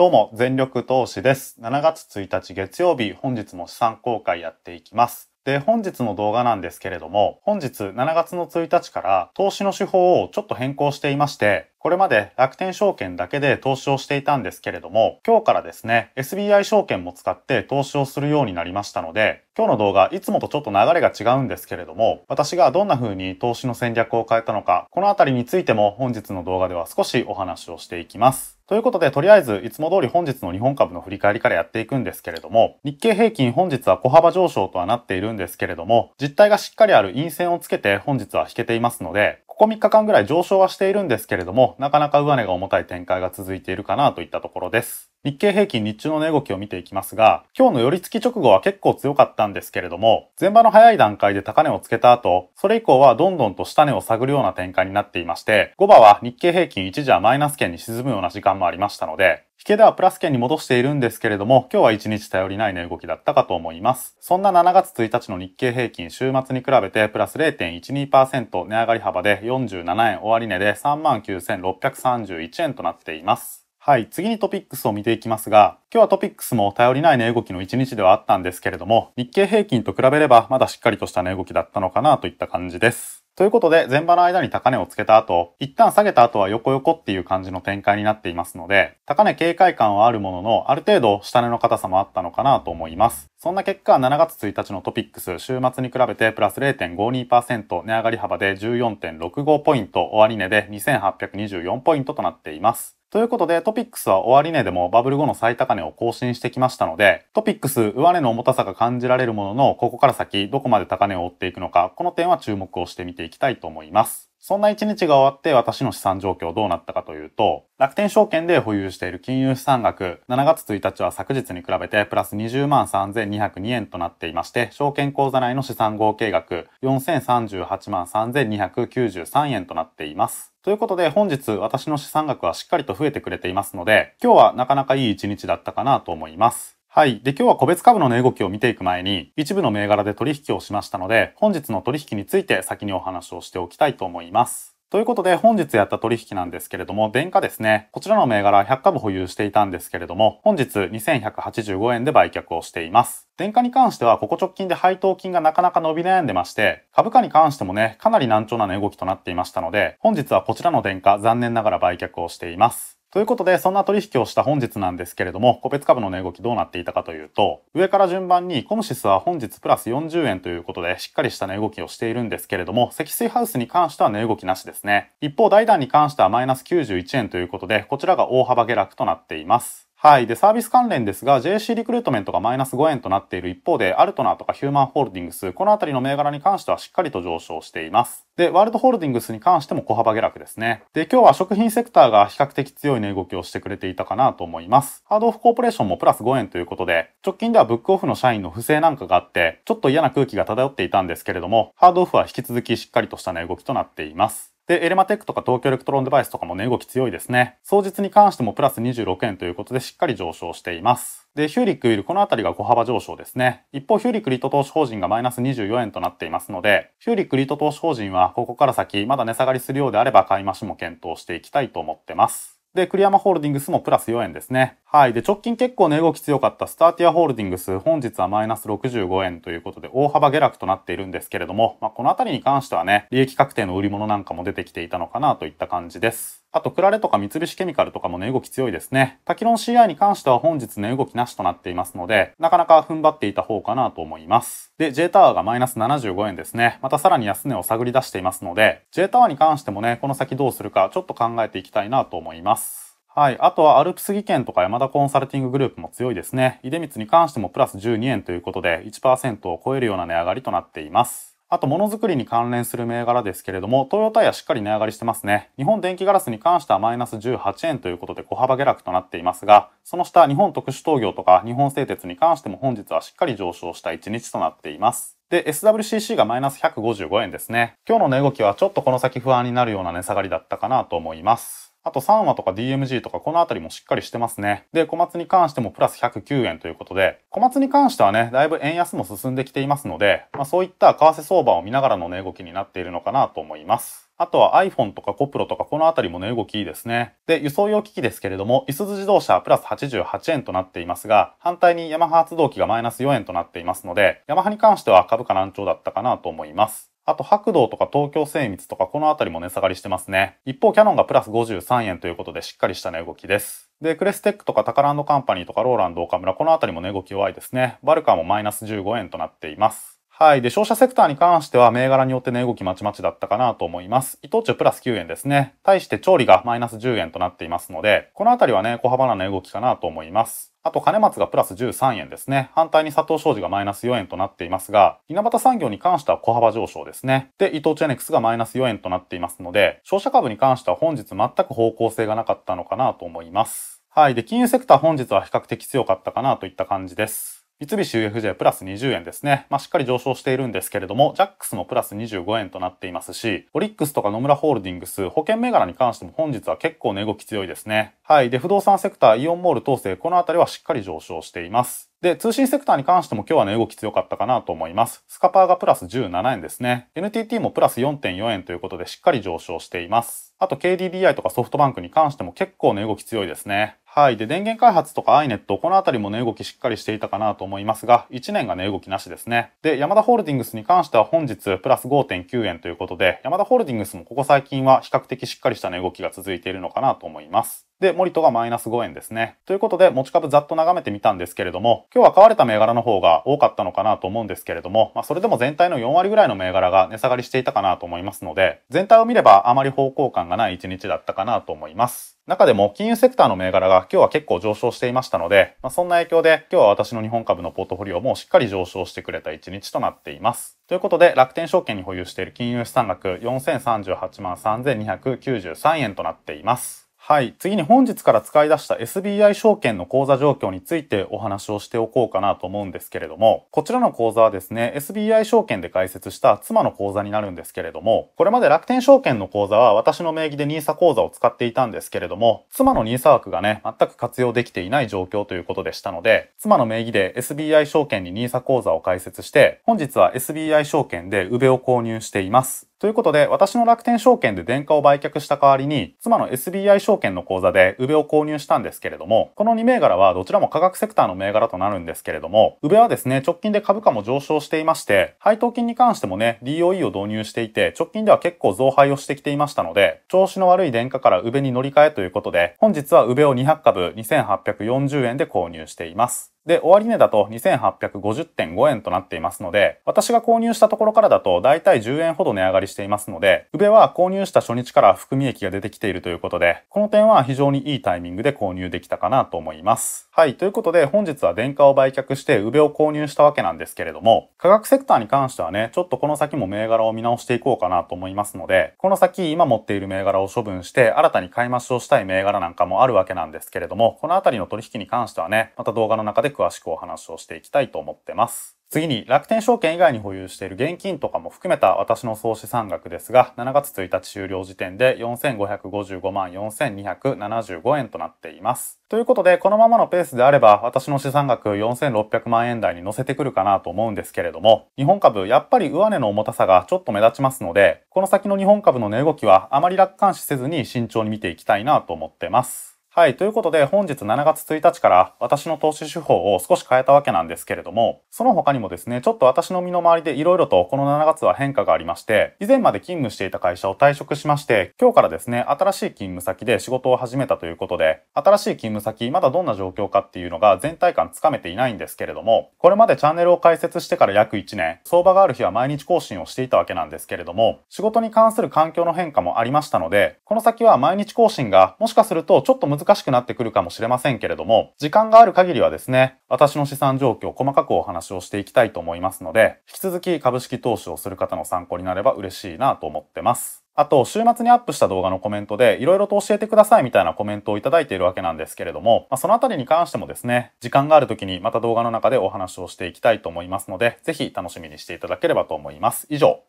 どうも、全力投資です。7月1日月曜日、本日も資産公開やっていきます。で、本日の動画なんですけれども、本日7月の1日から投資の手法をちょっと変更していまして、これまで楽天証券だけで投資をしていたんですけれども、今日からですね、SBI 証券も使って投資をするようになりましたので、今日の動画、いつもとちょっと流れが違うんですけれども、私がどんな風に投資の戦略を変えたのか、このあたりについても本日の動画では少しお話をしていきます。ということで、とりあえず、いつも通り本日の日本株の振り返りからやっていくんですけれども、日経平均本日は小幅上昇とはなっているんですけれども、実態がしっかりある陰線をつけて本日は引けていますので、ここ3日間ぐらい上昇はしているんですけれども、なかなか上値が重たい展開が続いているかなといったところです。日経平均日中の値動きを見ていきますが、今日の寄り付き直後は結構強かったんですけれども、前場の早い段階で高値をつけた後、それ以降はどんどんと下値を探るような展開になっていまして、5場は日経平均一時はマイナス圏に沈むような時間もありましたので、引けではプラス圏に戻しているんですけれども、今日は一日頼りない値動きだったかと思います。そんな7月1日の日経平均週末に比べてプラス0.12%値上がり幅で47円終値で39,631円となっています。はい、次にトピックスを見ていきますが、今日はトピックスも頼りない値動きの一日ではあったんですけれども、日経平均と比べればまだしっかりとした値動きだったのかなといった感じです。ということで、前場の間に高値をつけた後、一旦下げた後は横横っていう感じの展開になっていますので、高値警戒感はあるものの、ある程度下値の硬さもあったのかなと思います。そんな結果、7月1日のトピックス、週末に比べてプラス0.52%、値上がり幅で14.65ポイント、終わり値で2824ポイントとなっています。ということで、トピックスは終値でもバブル後の最高値を更新してきましたので、トピックス、上値の重たさが感じられるものの、ここから先、どこまで高値を追っていくのか、この点は注目をしてみていきたいと思います。そんな一日が終わって私の資産状況どうなったかというと、楽天証券で保有している金融資産額、7月1日は昨日に比べてプラス20万3202円となっていまして、証券口座内の資産合計額、4038万3293円となっています。ということで本日私の資産額はしっかりと増えてくれていますので、今日はなかなかいい一日だったかなと思います。はい。で、今日は個別株の値動きを見ていく前に、一部の銘柄で取引をしましたので、本日の取引について先にお話をしておきたいと思います。ということで、本日やった取引なんですけれども、電化ですね。こちらの銘柄100株保有していたんですけれども、本日2185円で売却をしています。電化に関しては、ここ直近で配当金がなかなか伸び悩んでまして、株価に関してもね、かなり難聴な値動きとなっていましたので、本日はこちらの電化、残念ながら売却をしています。ということで、そんな取引をした本日なんですけれども、個別株の値動きどうなっていたかというと、上から順番にコムシスは本日プラス40円ということで、しっかりした値動きをしているんですけれども、積水ハウスに関しては値動きなしですね。一方、ダイダンに関してはマイナス91円ということで、こちらが大幅下落となっています。はい。で、サービス関連ですが、JC リクルートメントがマイナス5円となっている一方で、アルトナーとかヒューマンホールディングス、このあたりの銘柄に関してはしっかりと上昇しています。で、ワールドホールディングスに関しても小幅下落ですね。で、今日は食品セクターが比較的強い値動きをしてくれていたかなと思います。ハードオフコーポレーションもプラス5円ということで、直近ではブックオフの社員の不正なんかがあって、ちょっと嫌な空気が漂っていたんですけれども、ハードオフは引き続きしっかりとした値動きとなっています。で、エレマテックとか東京エレクトロンデバイスとかも値、動き強いですね。総日に関してもプラス26円ということでしっかり上昇しています。で、ヒューリックウィル、この辺りが小幅上昇ですね。一方、ヒューリックリート投資法人がマイナス24円となっていますので、ヒューリックリート投資法人はここから先、まだ値下がりするようであれば買い増しも検討していきたいと思ってます。で、栗山ホールディングスもプラス4円ですね。はい。で、直近結構値、動き強かったスターティアホールディングス、本日はマイナス65円ということで大幅下落となっているんですけれども、まあ、このあたりに関してはね、利益確定の売り物なんかも出てきていたのかなといった感じです。あと、クラレとか三菱ケミカルとかも値、ね、動き強いですね。タキロン CI に関しては本日値、ね、動きなしとなっていますので、なかなか踏ん張っていた方かなと思います。で、J タワーがマイナス75円ですね。またさらに安値を探り出していますので、J タワーに関してもね、この先どうするかちょっと考えていきたいなと思います。はい。あとは、アルプス技研とか山田コンサルティンググループも強いですね。出光に関してもプラス12円ということで、1%を超えるような値上がりとなっています。あと、ものづくりに関連する銘柄ですけれども、東洋タイヤしっかり値上がりしてますね。日本電気ガラスに関してはマイナス18円ということで小幅下落となっていますが、その下、日本特殊陶業とか日本製鉄に関しても本日はしっかり上昇した1日となっています。で、SWCC がマイナス155円ですね。今日の値動きはちょっとこの先不安になるような値下がりだったかなと思います。あと3話とか DMG とかこのあたりもしっかりしてますね。で、小松に関してもプラス109円ということで、小松に関してはね、だいぶ円安も進んできていますので、まあ、そういった為替相場を見ながらの値動きになっているのかなと思います。あとは iPhone とか CoPro とかこのあたりも値動きいいですね。で、輸送用機器ですけれども、イスズ自動車はプラス88円となっていますが、反対にヤマハ発動機がマイナス4円となっていますので、ヤマハに関しては株価難聴だったかなと思います。あと白道とか東京精密とかこの辺りも値下がりしてますね。一方キャノンがプラス53円ということでしっかりした値、動きです。で、クレステックとかタカランドカンパニーとかローランド岡村、この辺りも値動き弱いですね。バルカーもマイナス15円となっています。はい。で、商社セクターに関しては、銘柄によって値、動きまちまちだったかなと思います。伊藤忠プラス9円ですね。対して調理がマイナス10円となっていますので、このあたりはね、小幅な値動きかなと思います。あと、金松がプラス13円ですね。反対に佐藤商事がマイナス4円となっていますが、稲畑産業に関しては小幅上昇ですね。で、伊藤チェネクスがマイナス4円となっていますので、商社株に関しては本日全く方向性がなかったのかなと思います。はい。で、金融セクター本日は比較的強かったかなといった感じです。三菱 UFJ プラス20円ですね。まあ、しっかり上昇しているんですけれども、ジャックスもプラス25円となっていますし、オリックスとか野村ホールディングス、保険銘柄に関しても本日は結構値動き強いですね。はい。で、不動産セクター、イオンモール統制、このあたりはしっかり上昇しています。で、通信セクターに関しても今日はね、動き強かったかなと思います。スカパーがプラス17円ですね。NTT もプラス4.4円ということでしっかり上昇しています。あと KDDI とかソフトバンクに関しても結構ね、動き強いですね。はい。で、電源開発とか iNet、このあたりも値、動きしっかりしていたかなと思いますが、1年が値、動きなしですね。で、ヤマダホールディングスに関しては本日プラス5.9円ということで、ヤマダホールディングスもここ最近は比較的しっかりした値動きが続いているのかなと思います。で、モリトがマイナス5円ですね。ということで、持ち株ざっと眺めてみたんですけれども、今日は買われた銘柄の方が多かったのかなと思うんですけれども、まあ、それでも全体の4割ぐらいの銘柄が値下がりしていたかなと思いますので、全体を見ればあまり方向感がない一日だったかなと思います。中でも金融セクターの銘柄が今日は結構上昇していましたので、まあ、そんな影響で今日は私の日本株のポートフォリオもしっかり上昇してくれた一日となっています。ということで楽天証券に保有している金融資産額4038万3293円となっています。はい。次に本日から使い出した SBI 証券の口座状況についてお話をしておこうかなと思うんですけれども、こちらの口座はですね、SBI 証券で開設した妻の口座になるんですけれども、これまで楽天証券の口座は私の名義で NISA 口座を使っていたんですけれども、妻の NISA 枠がね、全く活用できていない状況ということでしたので、妻の名義で SBI 証券に NISA 口座を開設して、本日は SBI 証券で宇部を購入しています。ということで、私の楽天証券で電化を売却した代わりに、妻の SBI 証券の口座で宇部を購入したんですけれども、この2銘柄はどちらも価格セクターの銘柄となるんですけれども、宇部はですね、直近で株価も上昇していまして、配当金に関してもね、DOE を導入していて、直近では結構増配をしてきていましたので、調子の悪い電化から宇部に乗り換えということで、本日は宇部を200株2840円で購入しています。で、終値だと2850.5円となっていますので、私が購入したところからだと大体10円ほど値上がりしていますので、宇部は購入した初日から含み益が出てきているということで、この点は非常にいいタイミングで購入できたかなと思います。はい、ということで本日は電化を売却して宇部を購入したわけなんですけれども、価格セクターに関してはね、ちょっとこの先も銘柄を見直していこうかなと思いますので、この先今持っている銘柄を処分して、新たに買い増しをしたい銘柄なんかもあるわけなんですけれども、この辺りの取引に関してはね、また動画の中で詳しくお話をしていきたいと思ってます。次に楽天証券以外に保有している現金とかも含めた私の総資産額ですが、7月1日終了時点で4555万4275円となっています。ということで、このままのペースであれば、私の資産額4600万円台に乗せてくるかなと思うんですけれども、日本株、やっぱり上値の重たさがちょっと目立ちますので、この先の日本株の値動きはあまり楽観視せずに慎重に見ていきたいなと思ってます。はい。ということで、本日7月1日から私の投資手法を少し変えたわけなんですけれども、その他にもですね、ちょっと私の身の回りで色々とこの7月は変化がありまして、以前まで勤務していた会社を退職しまして、今日からですね、新しい勤務先で仕事を始めたということで、新しい勤務先、まだどんな状況かっていうのが全体感つかめていないんですけれども、これまでチャンネルを開設してから約1年、相場がある日は毎日更新をしていたわけなんですけれども、仕事に関する環境の変化もありましたので、この先は毎日更新がもしかするとちょっと難難しくなってくるかもしれませんけれども、時間がある限りはですね、私の資産状況を細かくお話をしていきたいと思いますので、引き続き株式投資をする方の参考になれば嬉しいなと思ってます。あと、週末にアップした動画のコメントで、いろいろと教えてくださいみたいなコメントをいただいているわけなんですけれども、まあ、そのあたりに関してもですね、時間がある時にまた動画の中でお話をしていきたいと思いますので、ぜひ楽しみにしていただければと思います。以上。